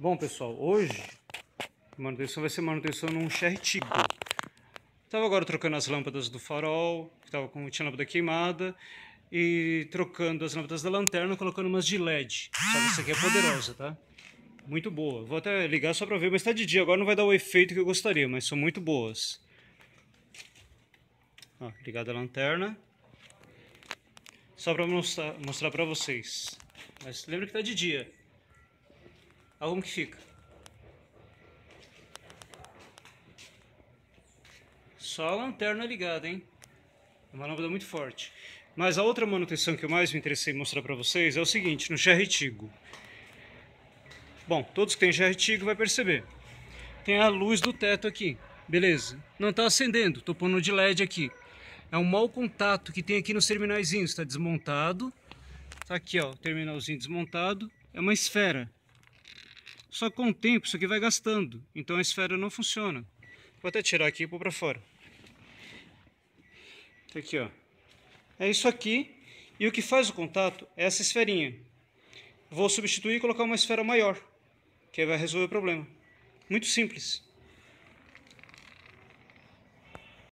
Bom, pessoal, hoje a manutenção vai ser manutenção num Cher Tigo. Estava agora trocando as lâmpadas do farol, que tava com, tinha lâmpada queimada, e trocando as lâmpadas da lanterna, colocando umas de LED. Só que essa aqui é poderosa, tá? Muito boa. Vou até ligar só para ver, mas está de dia, agora não vai dar o efeito que eu gostaria, mas são muito boas. ligada a lanterna. Só para mostrar, mostrar para vocês. Mas lembra que está de dia. Olha como que fica. Só a lanterna ligada, hein? É uma lâmpada muito forte. Mas a outra manutenção que eu mais me interessei em mostrar para vocês é o seguinte, no Tigo. Bom, todos que têm Tigo vai perceber. Tem a luz do teto aqui, beleza. Não está acendendo, Tô pondo de LED aqui. É um mau contato que tem aqui nos terminaizinhos, está desmontado. Tá aqui, ó, terminalzinho desmontado. É uma esfera. Só que com o tempo isso aqui vai gastando, então a esfera não funciona. Vou até tirar aqui e pôr para fora. Tá aqui, ó. É isso aqui, e o que faz o contato é essa esferinha. Vou substituir e colocar uma esfera maior, que aí vai resolver o problema. Muito simples.